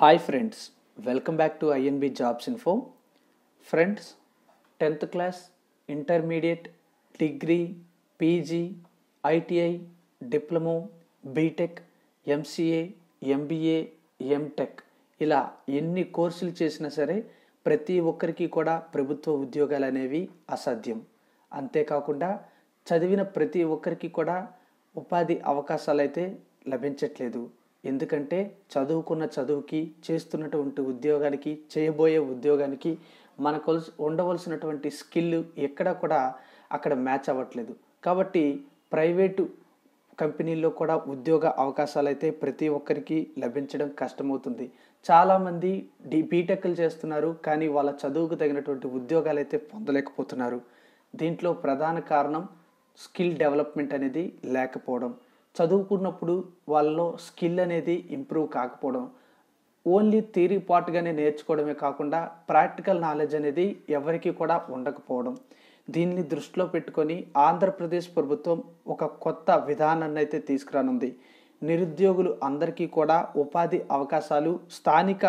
hi friends welcome back to INB jobs info friends tenth class intermediate degree PG ITI diploma BTech MCA MBA MTech ఇలా ఎన్ని కోర్సులు చేసినా సరే ప్రతి ఒక్కరికి కూడా ప్రభుత్వ ఉద్యోగాలు అనేవి అసాధ్యం అంతేకాకుండా చదివిన ప్రతి ఒక్కరికి కూడా ఉపాధి అవకాశాలు అయితే లభించట్లేదు ఎందుకంటే చదువుకున్న చదువుకి చేస్తున్నటువంటి ఉద్యోగానికి చేయబోయే ఉద్యోగానికి మనకు ఉండవలసినటువంటి స్కిల్ ఎక్కడ కూడా అక్కడ మ్యాచ్ అవ్వట్లేదు కాబట్టి ప్రైవేటు కంపెనీల్లో కూడా ఉద్యోగ అవకాశాలు అయితే ప్రతి ఒక్కరికి లభించడం కష్టమవుతుంది చాలామంది డి బీటెక్లు చేస్తున్నారు కానీ వాళ్ళ చదువుకు తగినటువంటి ఉద్యోగాలు అయితే పొందలేకపోతున్నారు దీంట్లో ప్రధాన కారణం స్కిల్ డెవలప్మెంట్ అనేది లేకపోవడం చదువుకున్నప్పుడు వాళ్ళలో స్కిల్ అనేది ఇంప్రూవ్ కాకపోవడం ఓన్లీ థీరీ పాటుగానే నేర్చుకోవడమే కాకుండా ప్రాక్టికల్ నాలెడ్జ్ అనేది ఎవరికి కూడా ఉండకపోవడం దీన్ని దృష్టిలో పెట్టుకొని ఆంధ్రప్రదేశ్ ప్రభుత్వం ఒక కొత్త విధానాన్ని అయితే తీసుకురానుంది నిరుద్యోగులు అందరికీ కూడా ఉపాధి అవకాశాలు స్థానిక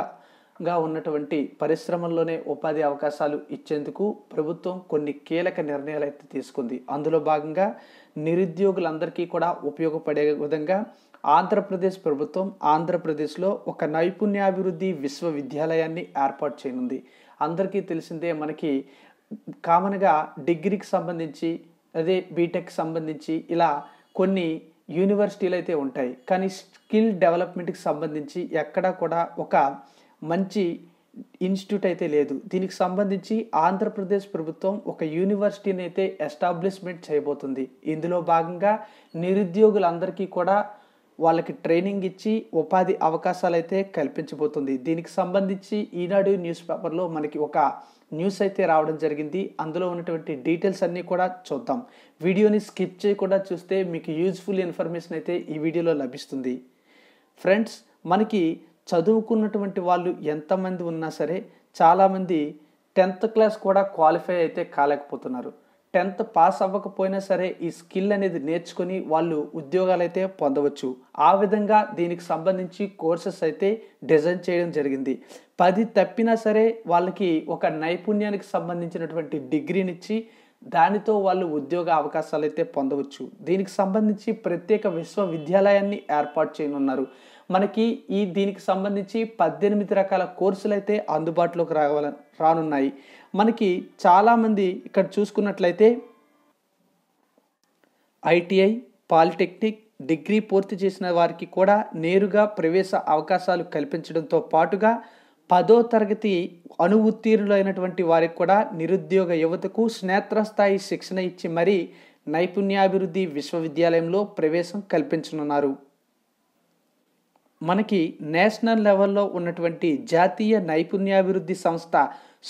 గా ఉన్నటువంటి పరిశ్రమల్లోనే ఉపాధి అవకాశాలు ఇచ్చేందుకు ప్రభుత్వం కొన్ని కీలక నిర్ణయాలు అయితే తీసుకుంది అందులో భాగంగా నిరుద్యోగులందరికీ కూడా ఉపయోగపడే విధంగా ఆంధ్రప్రదేశ్ ప్రభుత్వం ఆంధ్రప్రదేశ్లో ఒక నైపుణ్యాభివృద్ధి విశ్వవిద్యాలయాన్ని ఏర్పాటు చేయనుంది అందరికీ తెలిసిందే మనకి కామన్గా డిగ్రీకి సంబంధించి అదే బీటెక్ సంబంధించి ఇలా కొన్ని యూనివర్సిటీలు అయితే ఉంటాయి కానీ స్కిల్ డెవలప్మెంట్కి సంబంధించి ఎక్కడా కూడా ఒక మంచి ఇన్స్టిట్యూట్ అయితే లేదు దీనికి సంబంధించి ఆంధ్రప్రదేశ్ ప్రభుత్వం ఒక యూనివర్సిటీని అయితే ఎస్టాబ్లిష్మెంట్ చేయబోతుంది ఇందులో భాగంగా నిరుద్యోగులందరికీ కూడా వాళ్ళకి ట్రైనింగ్ ఇచ్చి ఉపాధి అవకాశాలు అయితే కల్పించబోతుంది దీనికి సంబంధించి ఈనాడు న్యూస్ పేపర్లో మనకి ఒక న్యూస్ అయితే రావడం జరిగింది అందులో ఉన్నటువంటి డీటెయిల్స్ అన్నీ కూడా చూద్దాం వీడియోని స్కిప్ చేయకుండా చూస్తే మీకు యూజ్ఫుల్ ఇన్ఫర్మేషన్ అయితే ఈ వీడియోలో లభిస్తుంది ఫ్రెండ్స్ మనకి చదువుకున్నటువంటి వాళ్ళు ఎంతమంది ఉన్నా సరే చాలామంది టెన్త్ క్లాస్ కూడా క్వాలిఫై అయితే కాలేకపోతున్నారు టెన్త్ పాస్ అవ్వకపోయినా సరే ఈ స్కిల్ అనేది నేర్చుకొని వాళ్ళు ఉద్యోగాలు అయితే పొందవచ్చు ఆ విధంగా దీనికి సంబంధించి కోర్సెస్ అయితే డిజైన్ చేయడం జరిగింది పది తప్పినా సరే వాళ్ళకి ఒక నైపుణ్యానికి సంబంధించినటువంటి డిగ్రీనిచ్చి దానితో వాళ్ళు ఉద్యోగ అవకాశాలు అయితే పొందవచ్చు దీనికి సంబంధించి ప్రత్యేక విశ్వవిద్యాలయాన్ని ఏర్పాటు చేయనున్నారు మనకి ఈ దీనికి సంబంధించి పద్దెనిమిది రకాల కోర్సులు అయితే అందుబాటులోకి రావాల రానున్నాయి మనకి చాలామంది ఇక్కడ చూసుకున్నట్లయితే ఐటీఐ పాలిటెక్నిక్ డిగ్రీ పూర్తి చేసిన వారికి కూడా నేరుగా ప్రవేశ అవకాశాలు కల్పించడంతో పాటుగా పదో తరగతి అనువుత్తీర్ణులైనటువంటి వారికి కూడా నిరుద్యోగ యువతకు స్నేత్రస్థాయి శిక్షణ ఇచ్చి మరీ నైపుణ్యాభివృద్ధి విశ్వవిద్యాలయంలో ప్రవేశం కల్పించనున్నారు మనకి నేషనల్ లెవెల్లో ఉన్నటువంటి జాతీయ నైపుణ్యాభివృద్ధి సంస్థ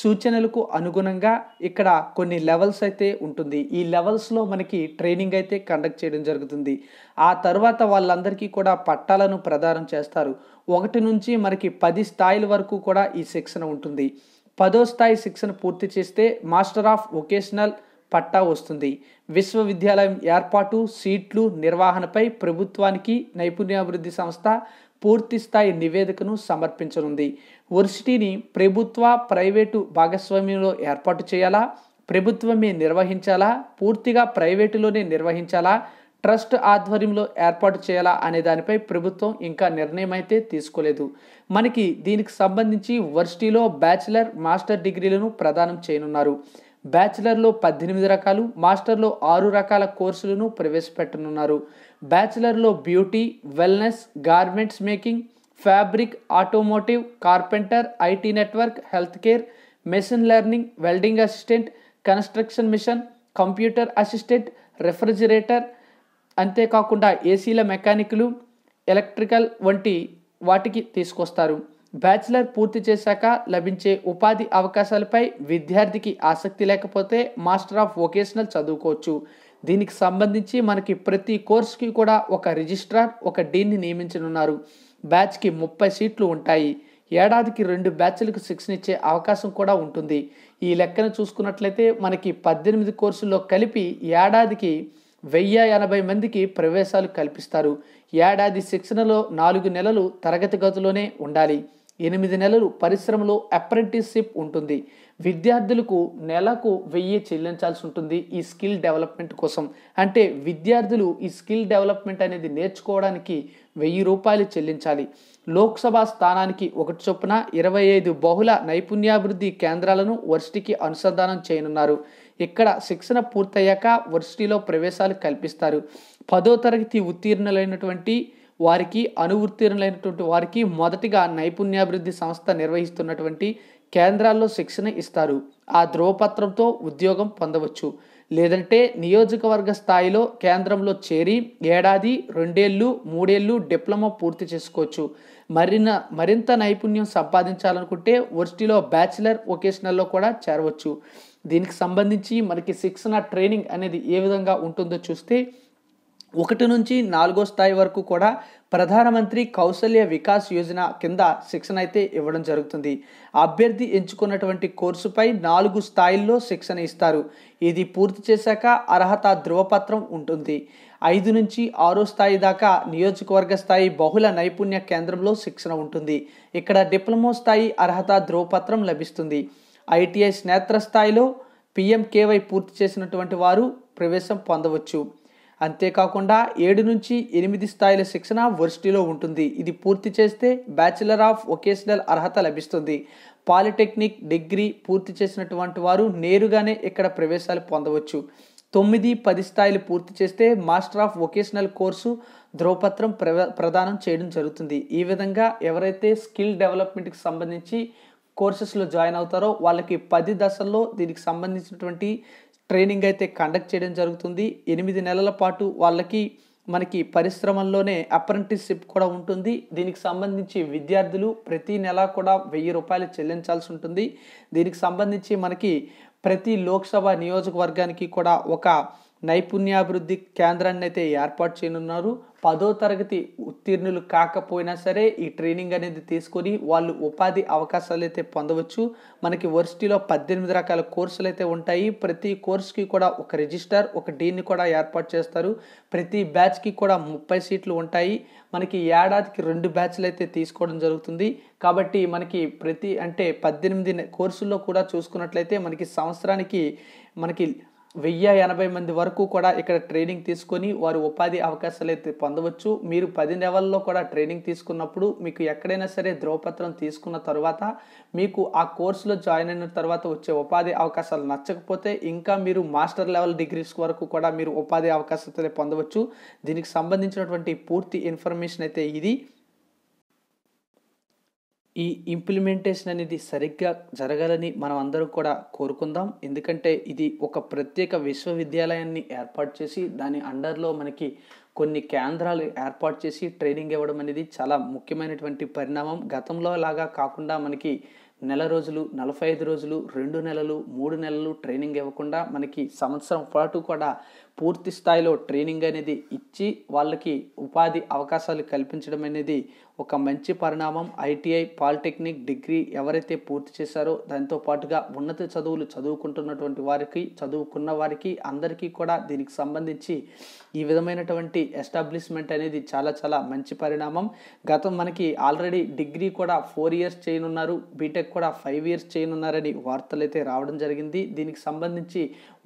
సూచనలకు అనుగుణంగా ఇక్కడ కొన్ని లెవెల్స్ అయితే ఉంటుంది ఈ లెవెల్స్లో మనకి ట్రైనింగ్ అయితే కండక్ట్ చేయడం జరుగుతుంది ఆ తర్వాత వాళ్ళందరికీ కూడా పట్టాలను ప్రదానం చేస్తారు ఒకటి నుంచి మనకి పది స్థాయిల వరకు కూడా ఈ శిక్షణ ఉంటుంది పదో స్థాయి శిక్షణ పూర్తి చేస్తే మాస్టర్ ఆఫ్ వొకేషనల్ పట్టా వస్తుంది విశ్వవిద్యాలయం ఏర్పాటు సీట్లు నిర్వహణపై ప్రభుత్వానికి నైపుణ్యాభివృద్ధి సంస్థ పూర్తిస్థాయి నివేదికను సమర్పించనుంది వర్సిటీని ప్రభుత్వ ప్రైవేటు భాగస్వామ్యంలో ఏర్పాటు చేయాలా ప్రభుత్వమే నిర్వహించాలా పూర్తిగా ప్రైవేటులోనే నిర్వహించాలా ట్రస్ట్ ఆధ్వర్యంలో ఏర్పాటు చేయాలా అనే దానిపై ప్రభుత్వం ఇంకా నిర్ణయం అయితే తీసుకోలేదు మనకి దీనికి సంబంధించి వర్సిటీలో బ్యాచిలర్ మాస్టర్ డిగ్రీలను ప్రదానం చేయనున్నారు బ్యాచిలర్లో పద్దెనిమిది రకాలు మాస్టర్లో ఆరు రకాల కోర్సులను ప్రవేశపెట్టనున్నారు బ్యాచిలర్లో beauty wellness garments making fabric automotive carpenter IT network health care machine learning welding assistant construction mission computer assistant refrigerator అంతేకాకుండా ఏసీల మెకానిక్లు ఎలక్ట్రికల్ వంటి వాటికి తీసుకొస్తారు బ్యాచిలర్ పూర్తి చేశాక లభించే ఉపాధి అవకాశాలపై విద్యార్థికి ఆసక్తి లేకపోతే మాస్టర్ ఆఫ్ వొకేషనల్ చదువుకోవచ్చు దీనికి సంబంధించి మనకి ప్రతి కోర్సుకి కూడా ఒక రిజిస్ట్రార్ ఒక డీన్ని నియమించనున్నారు బ్యాచ్కి ముప్పై సీట్లు ఉంటాయి ఏడాదికి రెండు బ్యాచ్లకు ఇచ్చే అవకాశం కూడా ఉంటుంది ఈ లెక్కన చూసుకున్నట్లయితే మనకి పద్దెనిమిది కోర్సుల్లో కలిపి ఏడాదికి వెయ్యి ఎనభై మందికి ప్రవేశాలు కల్పిస్తారు ఏడాది శిక్షణలో నాలుగు నెలలు తరగతి గదిలోనే ఉండాలి ఎనిమిది నెలలు పరిశ్రమలో అప్రెంటిస్షిప్ ఉంటుంది విద్యార్థులకు నెలకు వెయ్యి చెల్లించాల్సి ఉంటుంది ఈ స్కిల్ డెవలప్మెంట్ కోసం అంటే విద్యార్థులు ఈ స్కిల్ డెవలప్మెంట్ అనేది నేర్చుకోవడానికి వెయ్యి రూపాయలు చెల్లించాలి లోక్సభ స్థానానికి ఒకటి చొప్పున ఇరవై ఐదు బహుళ నైపుణ్యాభివృద్ధి కేంద్రాలను వర్సిటీకి అనుసంధానం చేయనున్నారు ఇక్కడ శిక్షణ పూర్తయ్యాక వర్సిటీలో ప్రవేశాలు కల్పిస్తారు పదో తరగతి ఉత్తీర్ణులైనటువంటి వారికి అనువృత్తిరులైనటువంటి వారికి మొదటిగా నైపుణ్యాభివృద్ధి సంస్థ నిర్వహిస్తున్నటువంటి కేంద్రాల్లో శిక్షణ ఇస్తారు ఆ ధ్రువపత్రంతో ఉద్యోగం పొందవచ్చు లేదంటే నియోజకవర్గ స్థాయిలో కేంద్రంలో చేరి ఏడాది రెండేళ్ళు మూడేళ్ళు డిప్లొమా పూర్తి చేసుకోవచ్చు మరిన మరింత నైపుణ్యం సంపాదించాలనుకుంటే వర్స్టీలో బ్యాచిలర్ వొకేషనల్లో కూడా చేరవచ్చు దీనికి సంబంధించి మనకి శిక్షణ ట్రైనింగ్ అనేది ఏ విధంగా ఉంటుందో చూస్తే ఒకటి నుంచి నాలుగో స్థాయి వరకు కూడా ప్రధానమంత్రి కౌశల్య వికాస్ యోజన కింద శిక్షణ అయితే ఇవ్వడం జరుగుతుంది అభ్యర్థి ఎంచుకున్నటువంటి కోర్సుపై నాలుగు స్థాయిల్లో శిక్షణ ఇస్తారు ఇది పూర్తి చేశాక అర్హత ధృవపత్రం ఉంటుంది ఐదు నుంచి ఆరో స్థాయి దాకా నియోజకవర్గ స్థాయి బహుళ నైపుణ్య కేంద్రంలో శిక్షణ ఉంటుంది ఇక్కడ డిప్లొమా స్థాయి అర్హత ధృవపత్రం లభిస్తుంది ఐటీఐ స్నేత్ర స్థాయిలో పిఎంకేవై పూర్తి చేసినటువంటి వారు ప్రవేశం పొందవచ్చు అంతేకాకుండా ఏడు నుంచి ఎనిమిది స్థాయిల శిక్షణ వర్సిటీలో ఉంటుంది ఇది పూర్తి చేస్తే బ్యాచిలర్ ఆఫ్ వొకేషనల్ అర్హత లభిస్తుంది పాలిటెక్నిక్ డిగ్రీ పూర్తి చేసినటువంటి వారు నేరుగానే ఇక్కడ ప్రవేశాలు పొందవచ్చు తొమ్మిది పది స్థాయిలు పూర్తి చేస్తే మాస్టర్ ఆఫ్ వొకేషనల్ కోర్సు ధ్రువపత్రం ప్రదానం చేయడం జరుగుతుంది ఈ విధంగా ఎవరైతే స్కిల్ డెవలప్మెంట్కి సంబంధించి కోర్సెస్లో జాయిన్ అవుతారో వాళ్ళకి పది దశల్లో దీనికి సంబంధించినటువంటి ట్రైనింగ్ అయితే కండక్ట్ చేయడం జరుగుతుంది ఎనిమిది నెలల పాటు వాళ్ళకి మనకి పరిశ్రమల్లోనే అప్రెంటిస్షిప్ కూడా ఉంటుంది దీనికి సంబంధించి విద్యార్థులు ప్రతి నెల కూడా వెయ్యి రూపాయలు చెల్లించాల్సి ఉంటుంది దీనికి సంబంధించి మనకి ప్రతి లోక్సభ నియోజకవర్గానికి కూడా ఒక నైపుణ్యాభివృద్ధి కేంద్రాన్ని అయితే ఏర్పాటు చేయనున్నారు పదో తరగతి ఉత్తీర్ణులు కాకపోయినా సరే ఈ ట్రైనింగ్ అనేది తీసుకొని వాళ్ళు ఉపాధి అవకాశాలు అయితే పొందవచ్చు మనకి వర్సిటీలో పద్దెనిమిది రకాల కోర్సులు అయితే ఉంటాయి ప్రతి కోర్సుకి కూడా ఒక రిజిస్టర్ ఒక డీన్ని కూడా ఏర్పాటు చేస్తారు ప్రతి బ్యాచ్కి కూడా ముప్పై సీట్లు ఉంటాయి మనకి ఏడాదికి రెండు బ్యాచ్లు అయితే తీసుకోవడం జరుగుతుంది కాబట్టి మనకి ప్రతి అంటే పద్దెనిమిది కోర్సుల్లో కూడా చూసుకున్నట్లయితే మనకి సంవత్సరానికి మనకి వెయ్యి ఎనభై మంది వరకు కూడా ఇక్కడ ట్రైనింగ్ తీసుకొని వారు ఉపాధి అవకాశాలు అయితే పొందవచ్చు మీరు పది లెవెల్లో కూడా ట్రైనింగ్ తీసుకున్నప్పుడు మీకు ఎక్కడైనా సరే ధ్రువపత్రం తీసుకున్న తర్వాత మీకు ఆ కోర్సులో జాయిన్ అయిన తర్వాత వచ్చే ఉపాధి అవకాశాలు నచ్చకపోతే ఇంకా మీరు మాస్టర్ లెవెల్ డిగ్రీస్ వరకు కూడా మీరు ఉపాధి అవకాశాలు పొందవచ్చు దీనికి సంబంధించినటువంటి పూర్తి ఇన్ఫర్మేషన్ అయితే ఇది ఈ ఇంప్లిమెంటేషన్ అనేది సరిగ్గా జరగాలని మనం అందరూ కూడా కోరుకుందాం ఎందుకంటే ఇది ఒక ప్రత్యేక విశ్వవిద్యాలయాన్ని ఏర్పాటు చేసి దాని అండర్లో మనకి కొన్ని కేంద్రాలు ఏర్పాటు చేసి ట్రైనింగ్ ఇవ్వడం అనేది చాలా ముఖ్యమైనటువంటి పరిణామం గతంలో లాగా కాకుండా మనకి నెల రోజులు నలభై ఐదు రోజులు రెండు నెలలు మూడు నెలలు ట్రైనింగ్ ఇవ్వకుండా మనకి సంవత్సరం పాటు కూడా పూర్తి స్థాయిలో ట్రైనింగ్ అనేది ఇచ్చి వాళ్ళకి ఉపాధి అవకాశాలు కల్పించడం అనేది ఒక మంచి పరిణామం ఐటీఐ పాలిటెక్నిక్ డిగ్రీ ఎవరైతే పూర్తి చేశారో దాంతో పాటుగా ఉన్నత చదువులు చదువుకుంటున్నటువంటి వారికి చదువుకున్న వారికి అందరికీ కూడా దీనికి సంబంధించి ఈ విధమైనటువంటి ఎస్టాబ్లిష్మెంట్ అనేది చాలా చాలా మంచి పరిణామం గతం మనకి ఆల్రెడీ డిగ్రీ కూడా ఫోర్ ఇయర్స్ చేయనున్నారు బీటెక్ కూడా ఫైవ్ ఇయర్స్ చేయనున్నారని వార్తలు అయితే రావడం జరిగింది దీనికి సంబంధించి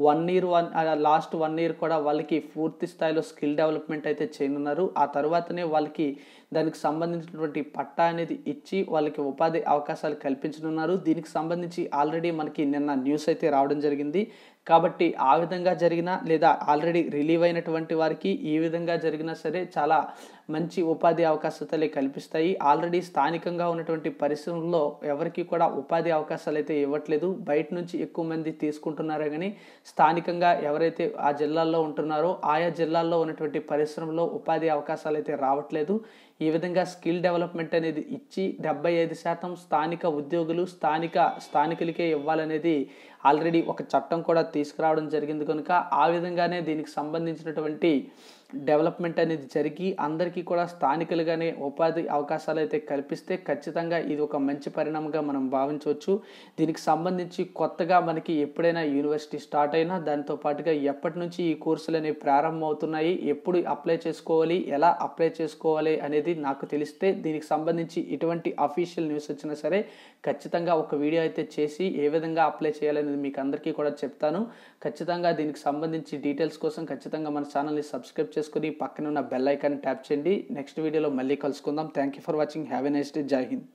one year one last one year కూడా వాళ్ళకి పూర్తి స్థాయిలో స్కిల్ డెవలప్మెంట్ అయితే చేయనున్నారు ఆ తర్వాతనే వాళ్ళకి దానికి సంబంధించినటువంటి పట్టా అనేది ఇచ్చి వాళ్ళకి ఉపాధి అవకాశాలు కల్పించనున్నారు దీనికి సంబంధించి ఆల్రెడీ మనకి నిన్న న్యూస్ అయితే రావడం జరిగింది కాబట్టి ఆ విధంగా జరిగిన లేదా ఆల్రెడీ రిలీవ్ అయినటువంటి వారికి ఈ విధంగా జరిగినా సరే చాలా మంచి ఉపాధి అవకాశాలే కల్పిస్తాయి ఆల్రెడీ స్థానికంగా ఉన్నటువంటి పరిశ్రమల్లో ఎవరికి కూడా ఉపాధి అవకాశాలు అయితే ఇవ్వట్లేదు బయట నుంచి ఎక్కువ మంది తీసుకుంటున్నారే కానీ స్థానికంగా ఎవరైతే ఆ జిల్లాల్లో ఉంటున్నారో ఆయా జిల్లాల్లో ఉన్నటువంటి పరిశ్రమలో ఉపాధి అవకాశాలు అయితే రావట్లేదు ఈ విధంగా స్కిల్ డెవలప్మెంట్ అనేది ఇచ్చి డెబ్బై ఐదు శాతం స్థానిక ఉద్యోగులు స్థానిక స్థానికులకే ఇవ్వాలనేది ఆల్రెడీ ఒక చట్టం కూడా తీసుకురావడం జరిగింది కనుక ఆ విధంగానే దీనికి సంబంధించినటువంటి డెవలప్మెంట్ అనేది జరిగి అందరికీ కూడా స్థానికులుగానే ఉపాధి అవకాశాలు అయితే కల్పిస్తే ఖచ్చితంగా ఇది ఒక మంచి పరిణామంగా మనం భావించవచ్చు దీనికి సంబంధించి కొత్తగా మనకి ఎప్పుడైనా యూనివర్సిటీ స్టార్ట్ అయినా దాంతో పాటుగా ఎప్పటి నుంచి ఈ కోర్సులు అనేవి ప్రారంభమవుతున్నాయి ఎప్పుడు అప్లై చేసుకోవాలి ఎలా అప్లై చేసుకోవాలి అనేది నాకు తెలిస్తే దీనికి సంబంధించి ఇటువంటి అఫీషియల్ న్యూస్ వచ్చినా సరే ఖచ్చితంగా ఒక వీడియో అయితే చేసి ఏ విధంగా అప్లై చేయాలనేది మీకు అందరికీ కూడా చెప్తాను ఖచ్చితంగా దీనికి సంబంధించి డీటెయిల్స్ కోసం ఖచ్చితంగా మన ఛానల్ని సబ్స్క్రైబ్ చేసి చేసుకుని పక్కన ఉన్న బెల్ ఐకాన్ ట్యాప్ చేయండి నెక్స్ట్ వీడియోలో మళ్ళీ కలుసుకుందాం thank you for watching have a nice day జై హింద్